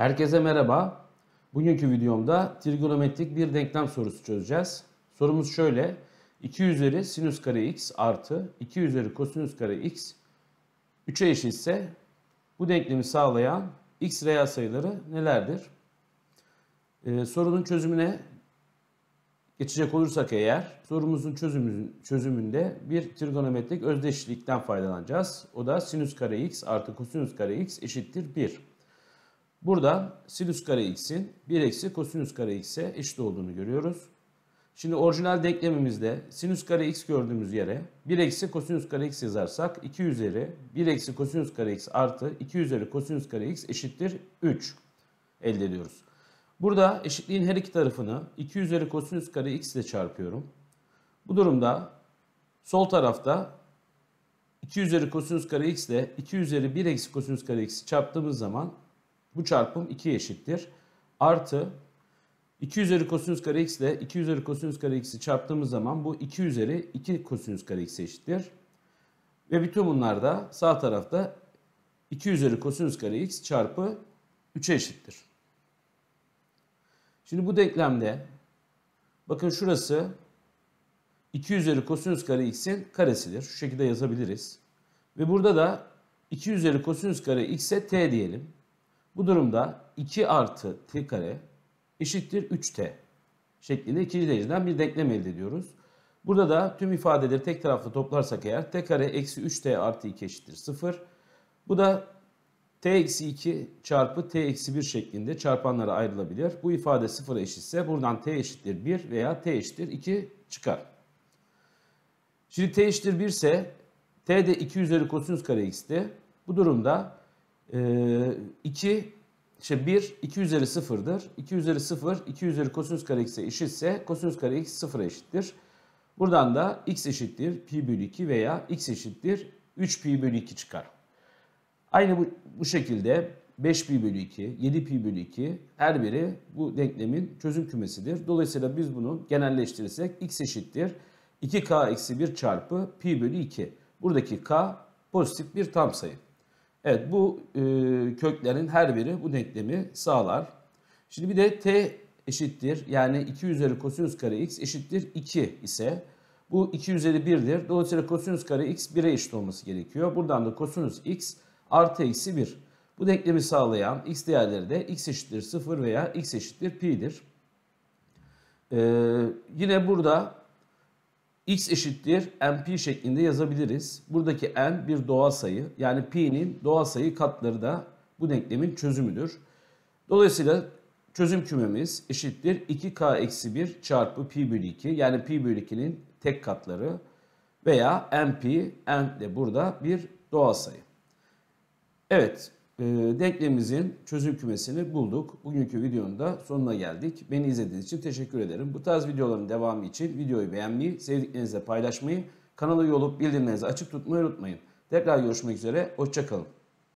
Herkese merhaba. Bugünkü videomda trigonometrik bir denklem sorusu çözeceğiz. Sorumuz şöyle. 2 üzeri sinüs kare x artı 2 üzeri kosinüs kare x 3'e eşitse bu denklemi sağlayan x reel sayıları nelerdir? Ee, sorunun çözümüne geçecek olursak eğer sorumuzun çözümün, çözümünde bir trigonometrik özdeşlikten faydalanacağız. O da sinüs kare x artı kosinüs kare x eşittir 1. Burada sinüs kare x'in 1 eksi kosinüs kare x'e eşit olduğunu görüyoruz. Şimdi orijinal denklemimizde sinüs kare x gördüğümüz yere 1 eksi kosinüs kare x yazarsak 2 üzeri 1 eksi kosinüs kare x artı 2 üzeri kosinüs kare x eşittir 3 elde ediyoruz. Burada eşitliğin her iki tarafını 2 üzeri kosinüs kare x ile çarpıyorum. Bu durumda sol tarafta 2 üzeri kosinüs kare x ile 2 üzeri 1 eksi kosinüs kare x'i çarptığımız zaman bu çarpım 2 eşittir. Artı 2 üzeri kosinüs kare x ile 2 üzeri kosinüs kare x'i çarptığımız zaman bu 2 üzeri 2 kosinüs kare x eşittir. Ve bütün bunlar da sağ tarafta 2 üzeri kosinüs kare x çarpı 3'e eşittir. Şimdi bu denklemde bakın şurası 2 üzeri kosinüs kare x'in karesidir. Şu şekilde yazabiliriz. Ve burada da 2 üzeri kosinüs kare x'e t diyelim. Bu durumda 2 artı t kare eşittir 3t şeklinde ikinci dereceden bir denklem elde ediyoruz. Burada da tüm ifadeleri tek taraflı toplarsak eğer t kare eksi 3t artı 2 eşittir 0. Bu da t eksi 2 çarpı t eksi 1 şeklinde çarpanlara ayrılabilir. Bu ifade 0'a eşitse buradan t eşittir 1 veya t eşittir 2 çıkar. Şimdi t eşittir 1 ise t de 2 üzeri kosinüs kare x'ti. Bu durumda 2 işte 1 2 üzeri 0'dır. 2 üzeri 0 2 üzeri kosinüs kare x'e eşitse kosinüs kare x 0'a eşittir. Buradan da x eşittir pi bölü 2 veya x eşittir 3 pi bölü 2 çıkar. Aynı bu, bu şekilde 5 pi bölü 2, 7 pi bölü 2 her biri bu denklemin çözüm kümesidir. Dolayısıyla biz bunu genelleştirirsek x eşittir 2k eksi 1 çarpı pi bölü 2. Buradaki k pozitif bir tam sayı. Evet bu e, köklerin her biri bu denklemi sağlar. Şimdi bir de t eşittir yani 2 üzeri kosinüs kare x eşittir 2 ise bu 2 üzeri 1'dir. Dolayısıyla kosinüs kare x 1'e eşit olması gerekiyor. Buradan da kosinüs x artı eksi 1. Bu denklemi sağlayan x değerleri de x eşittir 0 veya x eşittir pi'dir. Ee, yine burada x eşittir np şeklinde yazabiliriz. Buradaki n bir doğal sayı. Yani pi'nin doğal sayı katları da bu denklemin çözümüdür. Dolayısıyla çözüm kümemiz eşittir 2k-1 çarpı pi bölü 2 yani pi bölü 2'nin tek katları veya np, n de burada bir doğal sayı. Evet ee, denklemimizin çözüm kümesini bulduk. Bugünkü videonun da sonuna geldik. Beni izlediğiniz için teşekkür ederim. Bu tarz videoların devamı için videoyu beğenmeyi, sevdiklerinizle paylaşmayı, kanala üye olup bildirimlerinizi açık tutmayı unutmayın. Tekrar görüşmek üzere, hoşçakalın.